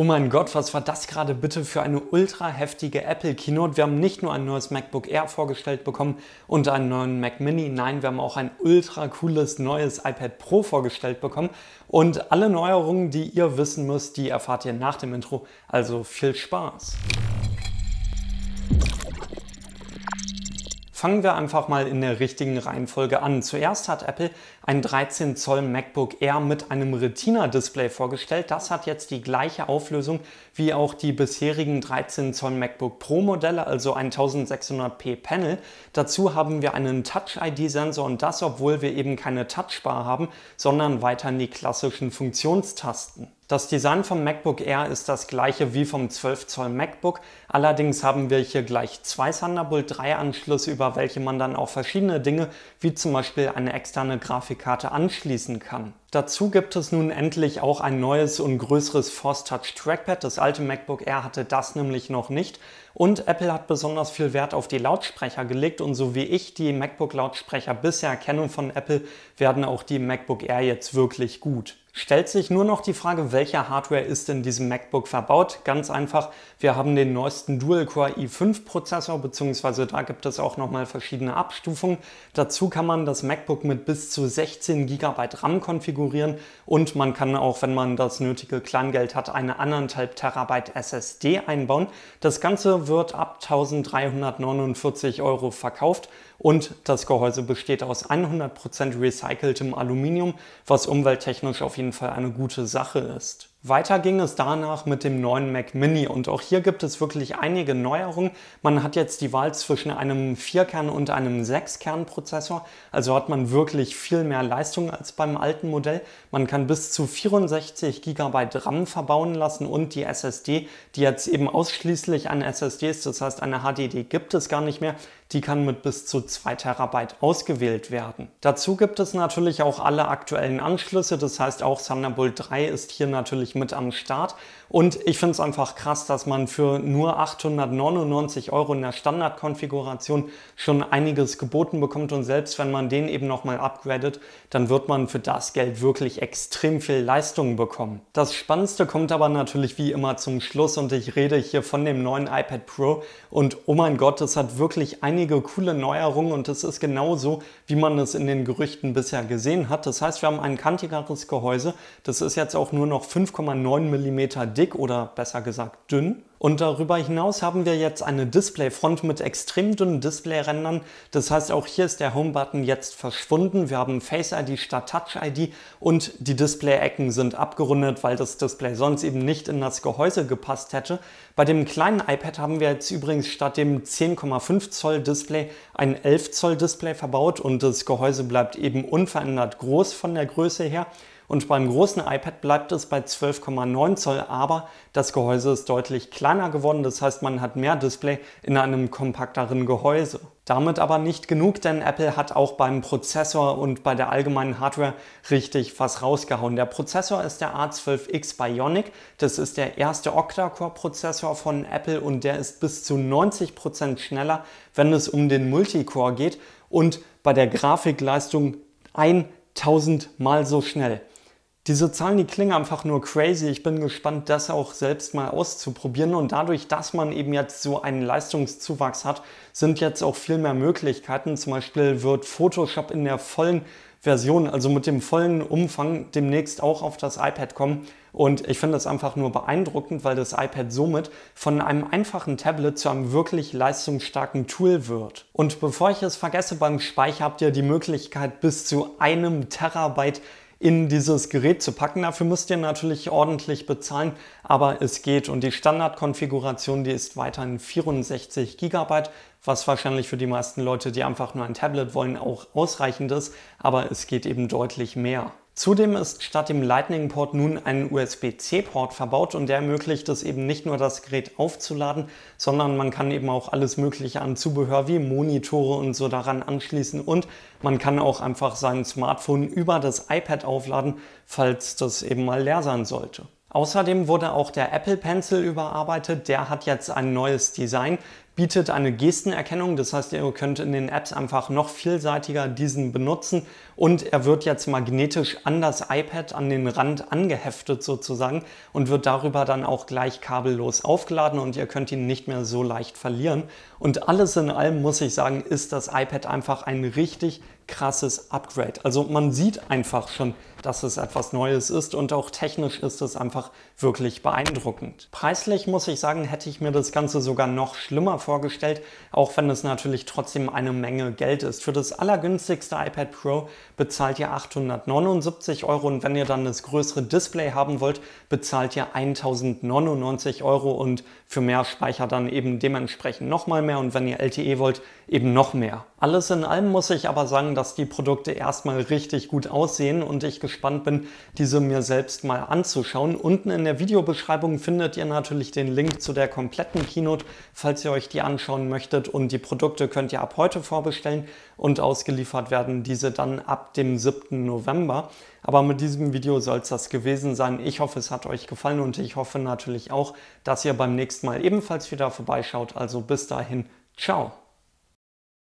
Oh mein Gott, was war das gerade bitte für eine ultra heftige Apple Keynote? Wir haben nicht nur ein neues MacBook Air vorgestellt bekommen und einen neuen Mac Mini, nein, wir haben auch ein ultra cooles neues iPad Pro vorgestellt bekommen und alle Neuerungen, die ihr wissen müsst, die erfahrt ihr nach dem Intro. Also viel Spaß. Fangen wir einfach mal in der richtigen Reihenfolge an. Zuerst hat Apple ein 13 Zoll MacBook Air mit einem Retina-Display vorgestellt. Das hat jetzt die gleiche Auflösung wie auch die bisherigen 13 Zoll MacBook Pro Modelle, also 1600p Panel. Dazu haben wir einen Touch-ID-Sensor und das, obwohl wir eben keine Touchbar haben, sondern weiterhin die klassischen Funktionstasten. Das Design vom MacBook Air ist das gleiche wie vom 12 Zoll MacBook, allerdings haben wir hier gleich zwei Thunderbolt 3 Anschlüsse, über welche man dann auch verschiedene Dinge wie zum Beispiel eine externe Grafikkarte anschließen kann. Dazu gibt es nun endlich auch ein neues und größeres Force Touch Trackpad. Das alte MacBook Air hatte das nämlich noch nicht. Und Apple hat besonders viel Wert auf die Lautsprecher gelegt und so wie ich die MacBook Lautsprecher bisher kenne von Apple, werden auch die MacBook Air jetzt wirklich gut stellt sich nur noch die Frage, welche Hardware ist in diesem MacBook verbaut. Ganz einfach, wir haben den neuesten Dual-Core i5-Prozessor, beziehungsweise da gibt es auch nochmal verschiedene Abstufungen. Dazu kann man das MacBook mit bis zu 16 GB RAM konfigurieren und man kann auch, wenn man das nötige Kleingeld hat, eine 1,5 Terabyte SSD einbauen. Das Ganze wird ab 1349 Euro verkauft und das Gehäuse besteht aus 100% recyceltem Aluminium, was umwelttechnisch auf jeden Fall eine gute Sache ist. Weiter ging es danach mit dem neuen Mac Mini und auch hier gibt es wirklich einige Neuerungen. Man hat jetzt die Wahl zwischen einem 4-Kern- und einem 6-Kern-Prozessor, also hat man wirklich viel mehr Leistung als beim alten Modell. Man kann bis zu 64 GB RAM verbauen lassen und die SSD, die jetzt eben ausschließlich an SSD ist, das heißt eine HDD gibt es gar nicht mehr, die kann mit bis zu 2 Terabyte ausgewählt werden. Dazu gibt es natürlich auch alle aktuellen Anschlüsse, das heißt auch Thunderbolt 3 ist hier natürlich wirklich mit am Start. Und ich finde es einfach krass, dass man für nur 899 Euro in der Standardkonfiguration schon einiges geboten bekommt. Und selbst wenn man den eben nochmal upgradet, dann wird man für das Geld wirklich extrem viel Leistung bekommen. Das Spannendste kommt aber natürlich wie immer zum Schluss und ich rede hier von dem neuen iPad Pro. Und oh mein Gott, es hat wirklich einige coole Neuerungen und es ist genauso, wie man es in den Gerüchten bisher gesehen hat. Das heißt, wir haben ein kantigeres Gehäuse. Das ist jetzt auch nur noch 5 11,9 mm dick oder besser gesagt dünn. Und darüber hinaus haben wir jetzt eine Displayfront mit extrem dünnen Displayrändern. Das heißt, auch hier ist der Home-Button jetzt verschwunden. Wir haben Face-ID statt Touch-ID und die Display-Ecken sind abgerundet, weil das Display sonst eben nicht in das Gehäuse gepasst hätte. Bei dem kleinen iPad haben wir jetzt übrigens statt dem 10,5 Zoll Display ein 11 Zoll Display verbaut und das Gehäuse bleibt eben unverändert groß von der Größe her. Und beim großen iPad bleibt es bei 12,9 Zoll, aber das Gehäuse ist deutlich kleiner geworden. Das heißt, man hat mehr Display in einem kompakteren Gehäuse. Damit aber nicht genug, denn Apple hat auch beim Prozessor und bei der allgemeinen Hardware richtig was rausgehauen. Der Prozessor ist der A12X Bionic. Das ist der erste Octa-Core-Prozessor von Apple und der ist bis zu 90% Prozent schneller, wenn es um den Multicore geht und bei der Grafikleistung 1000 Mal so schnell. Diese Zahlen, die klingen einfach nur crazy. Ich bin gespannt, das auch selbst mal auszuprobieren. Und dadurch, dass man eben jetzt so einen Leistungszuwachs hat, sind jetzt auch viel mehr Möglichkeiten. Zum Beispiel wird Photoshop in der vollen Version, also mit dem vollen Umfang, demnächst auch auf das iPad kommen. Und ich finde das einfach nur beeindruckend, weil das iPad somit von einem einfachen Tablet zu einem wirklich leistungsstarken Tool wird. Und bevor ich es vergesse, beim Speicher habt ihr die Möglichkeit, bis zu einem Terabyte in dieses Gerät zu packen. Dafür müsst ihr natürlich ordentlich bezahlen, aber es geht. Und die Standardkonfiguration, die ist weiterhin 64 GB, was wahrscheinlich für die meisten Leute, die einfach nur ein Tablet wollen, auch ausreichend ist. Aber es geht eben deutlich mehr. Zudem ist statt dem Lightning-Port nun ein USB-C-Port verbaut und der ermöglicht es eben nicht nur das Gerät aufzuladen, sondern man kann eben auch alles Mögliche an Zubehör wie Monitore und so daran anschließen und man kann auch einfach sein Smartphone über das iPad aufladen, falls das eben mal leer sein sollte. Außerdem wurde auch der Apple Pencil überarbeitet. Der hat jetzt ein neues Design bietet eine Gestenerkennung. Das heißt, ihr könnt in den Apps einfach noch vielseitiger diesen benutzen und er wird jetzt magnetisch an das iPad, an den Rand angeheftet sozusagen und wird darüber dann auch gleich kabellos aufgeladen und ihr könnt ihn nicht mehr so leicht verlieren. Und alles in allem muss ich sagen, ist das iPad einfach ein richtig krasses Upgrade. Also man sieht einfach schon, dass es etwas Neues ist und auch technisch ist es einfach wirklich beeindruckend. Preislich muss ich sagen, hätte ich mir das Ganze sogar noch schlimmer vorgestellt vorgestellt, auch wenn es natürlich trotzdem eine Menge Geld ist. Für das allergünstigste iPad Pro bezahlt ihr 879 Euro und wenn ihr dann das größere Display haben wollt, bezahlt ihr 1099 Euro und für mehr Speicher dann eben dementsprechend nochmal mehr und wenn ihr LTE wollt, eben noch mehr. Alles in allem muss ich aber sagen, dass die Produkte erstmal richtig gut aussehen und ich gespannt bin, diese mir selbst mal anzuschauen. Unten in der Videobeschreibung findet ihr natürlich den Link zu der kompletten Keynote, falls ihr euch die ihr anschauen möchtet. Und die Produkte könnt ihr ab heute vorbestellen und ausgeliefert werden diese dann ab dem 7. November. Aber mit diesem Video soll es das gewesen sein. Ich hoffe, es hat euch gefallen und ich hoffe natürlich auch, dass ihr beim nächsten Mal ebenfalls wieder vorbeischaut. Also bis dahin, ciao!